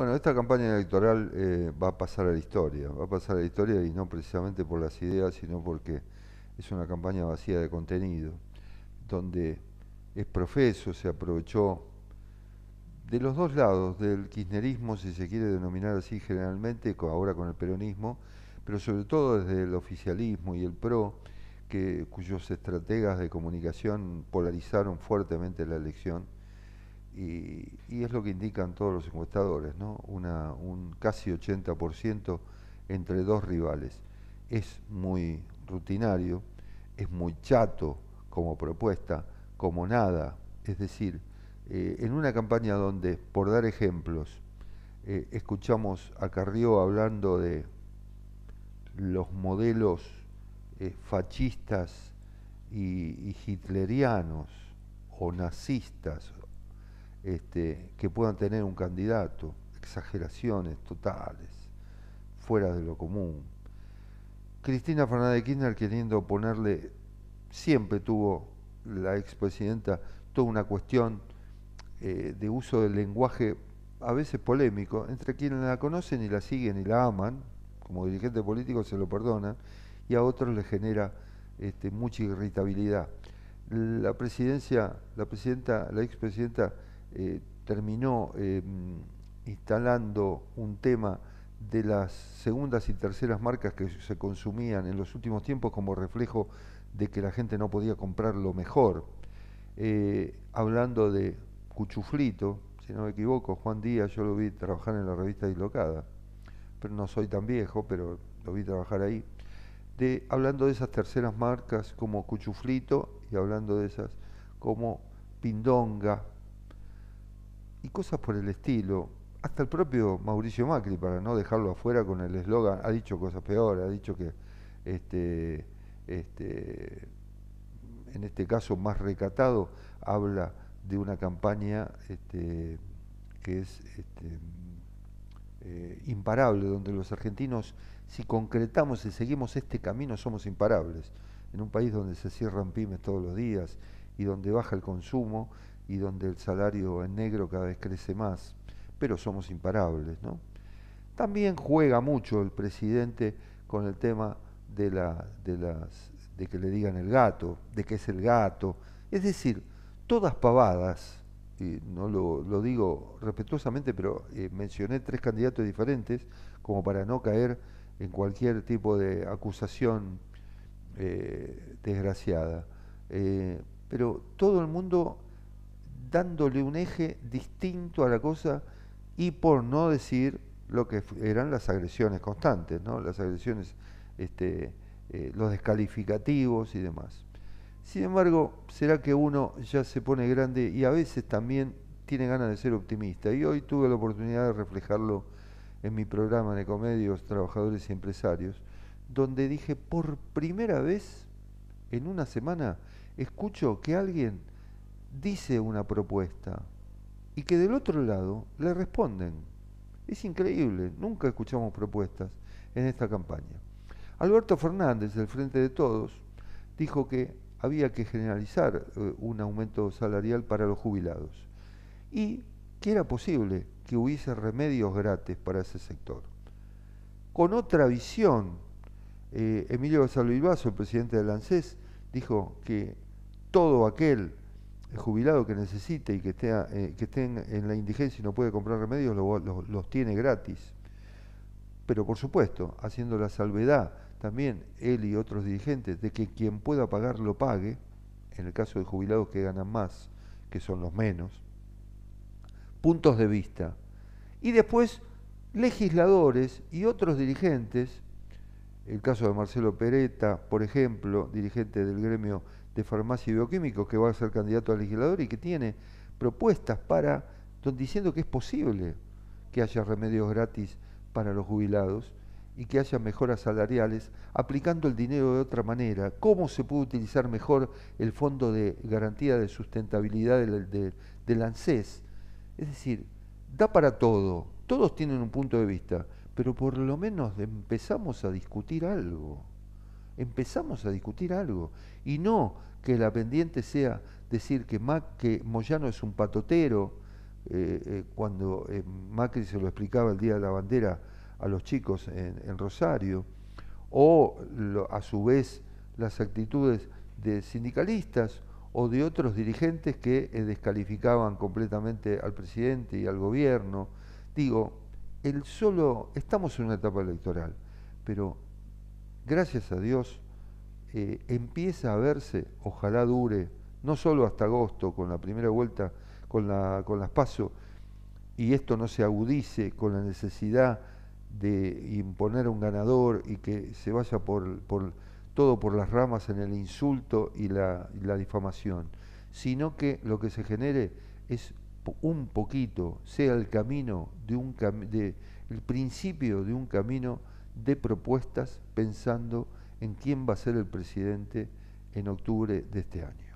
Bueno, esta campaña electoral eh, va a pasar a la historia, va a pasar a la historia y no precisamente por las ideas, sino porque es una campaña vacía de contenido, donde es profeso, se aprovechó de los dos lados, del kirchnerismo, si se quiere denominar así generalmente, ahora con el peronismo, pero sobre todo desde el oficialismo y el PRO, que, cuyos estrategas de comunicación polarizaron fuertemente la elección y, es lo que indican todos los encuestadores, ¿no? un casi 80% entre dos rivales. Es muy rutinario, es muy chato como propuesta, como nada. Es decir, eh, en una campaña donde, por dar ejemplos, eh, escuchamos a Carrió hablando de los modelos eh, fascistas y hitlerianos o nazistas este, que puedan tener un candidato, exageraciones totales, fuera de lo común. Cristina Fernández de Kirchner queriendo ponerle, siempre tuvo la expresidenta, toda una cuestión eh, de uso del lenguaje a veces polémico, entre quienes la conocen y la siguen y la aman, como dirigente político se lo perdonan, y a otros le genera este, mucha irritabilidad. La presidencia, la presidenta, la expresidenta eh, terminó em, instalando un tema de las segundas y terceras marcas que se consumían en los últimos tiempos como reflejo de que la gente no podía comprar lo mejor. Eh, hablando de Cuchuflito, si no me equivoco, Juan Díaz, yo lo vi trabajar en la revista Dislocada, pero no soy tan viejo, pero lo vi trabajar ahí. De, hablando de esas terceras marcas como Cuchuflito y hablando de esas como Pindonga, y cosas por el estilo. Hasta el propio Mauricio Macri, para no dejarlo afuera con el eslogan, ha dicho cosas peores, ha dicho que este, este, en este caso más recatado, habla de una campaña este, que es este, eh, imparable, donde los argentinos, si concretamos y seguimos este camino, somos imparables. En un país donde se cierran pymes todos los días y donde baja el consumo y donde el salario en negro cada vez crece más, pero somos imparables. ¿no? También juega mucho el presidente con el tema de, la, de, las, de que le digan el gato, de que es el gato. Es decir, todas pavadas, y no lo, digo respetuosamente, pero eh, mencioné tres candidatos diferentes como para no caer en cualquier tipo de acusación eh, desgraciada. Eh, pero todo el mundo dándole un eje distinto a la cosa y por no decir lo que eran las agresiones constantes, ¿no? las agresiones, este, eh, los descalificativos y demás. Sin embargo, será que uno ya se pone grande y a veces también tiene ganas de ser optimista. Y hoy tuve la oportunidad de reflejarlo en mi programa de comedios, trabajadores y empresarios, donde dije por primera vez en una semana, escucho que alguien dice una propuesta y que del otro lado le responden. Es increíble, nunca escuchamos propuestas en esta campaña. Alberto Fernández, del Frente de Todos, dijo que había que generalizar eh, un aumento salarial para los jubilados y que era posible que hubiese remedios gratis para ese sector. Con otra visión, eh, Emilio Emilio Gonzalo el presidente del ANSES, dijo que todo aquel el jubilado que necesite y que, esté, eh, que en la indigencia y no puede comprar remedios, los tiene gratis. Pero por supuesto, haciendo la salvedad también él y otros dirigentes de que quien pueda pagar lo pague, en el caso de jubilados que ganan más, que son los menos, puntos de vista. Y después legisladores y otros dirigentes, el caso de Marcelo Peretta, por ejemplo, dirigente del gremio de Farmacia y Bioquímicos, que va a ser candidato a legislador y que tiene propuestas para, diciendo que es posible que haya remedios gratis para los jubilados y que haya mejoras salariales, aplicando el dinero de otra manera, cómo se puede utilizar mejor el Fondo de Garantía de Sustentabilidad del, del ANSES. Es decir, da para todo, todos tienen un punto de vista, pero por lo menos empezamos a discutir algo empezamos a discutir algo. Y no que la pendiente sea decir que, Moyano es un patotero, eh, eh, cuando eh, Macri se lo explicaba el Día de la Bandera a los chicos en, Rosario, o a su vez las actitudes de sindicalistas o de otros dirigentes que descalificaban completamente al presidente y al gobierno. Digo, el solo, estamos en una etapa electoral, pero gracias a Dios, eh, empieza a verse, ojalá dure, no solo hasta agosto, con la primera vuelta, con, la, las pasos, y esto no se agudice con la necesidad de imponer un ganador y que se vaya por, todo por las ramas en el insulto y la, difamación, sino que lo que se genere es un poquito, sea el camino de un de, el principio de un camino de propuestas pensando en quién va a ser el presidente en octubre de este año.